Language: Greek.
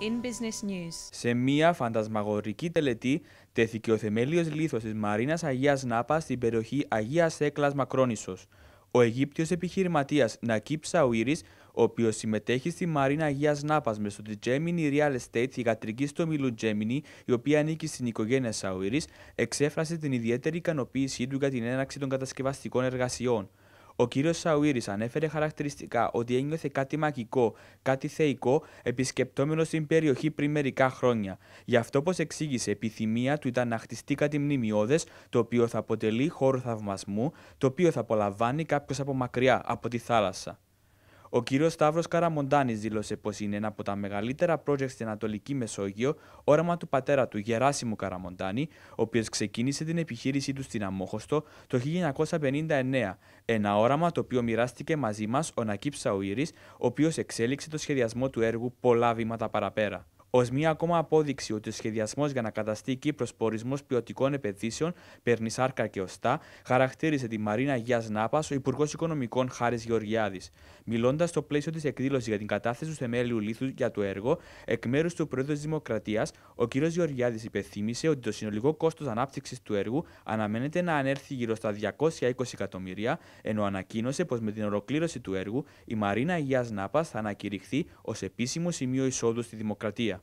In Business News. Σε μια φαντασμαγορική τελετή τέθηκε ο θεμέλιος λίθος της Μαρίνας Αγίας Νάπας στην περιοχή Αγίας Έκλας Μακρόνισο. Ο Αιγύπτιος επιχειρηματίας Νακί Ψαουίρη, ο οποίος συμμετέχει στη Μαρίνα Αγίας Νάπας μέσω τη Gemini Real Estate γατρική στο Μιλού Gemini, η οποία ανήκει στην οικογένεια Σαουίρης, εξέφρασε την ιδιαίτερη ικανοποίησή του για την έναρξη των κατασκευαστικών εργασιών. Ο κύριος Σαουίρης ανέφερε χαρακτηριστικά ότι ένιωθε κάτι μαγικό, κάτι θεϊκό, επισκεπτόμενος στην περιοχή πριν μερικά χρόνια. Γι' αυτό, όπω εξήγησε, επιθυμία του ήταν να χτιστεί κάτι μνημειώδες, το οποίο θα αποτελεί χώρο θαυμασμού, το οποίο θα απολαμβάνει κάποιος από μακριά, από τη θάλασσα. Ο κ. Σταύρος Καραμοντάνης δήλωσε πως είναι ένα από τα μεγαλύτερα project στην Ανατολική Μεσόγειο, όραμα του πατέρα του Γεράσιμου Καραμοντάνη, ο οποίος ξεκίνησε την επιχείρησή του στην Αμόχωστο το 1959. Ένα όραμα το οποίο μοιράστηκε μαζί μας ο Νακύπ Σαουήρη, ο οποίος εξέλιξε το σχεδιασμό του έργου πολλά βήματα παραπέρα. Ως μία ακόμα απόδειξη ότι ο σχεδιασμός για να καταστεί Κύπρος πορισμός ποιοτικών επενδύσεων παίρνει σάρκα και οστά, χαρακτήρισε τη Μαρίνα Αγία Νάπας ο Υπουργός Οικονομικών Χάρης Γεωργιάδης. Μιλώντας στο πλαίσιο της εκδήλωσης για την κατάθεση του θεμέλιου λίθους για το έργο, εκ μέρους του Πρόεδρου της Δημοκρατίας, ο κ. Γεωργιάδης υπενθύμησε ότι το συνολικό κόστος ανάπτυξης του έργου αναμένεται να ανέρθει γύρω στα 220 εκατομμύρια, ενώ ανακοίνωσε πως με την ολοκλήρωση του έργου η Μαρίνα Αγία Νάπας θα ανακηρυχθεί ως επίσημο σημείο εισόδου στη Δημοκρατία.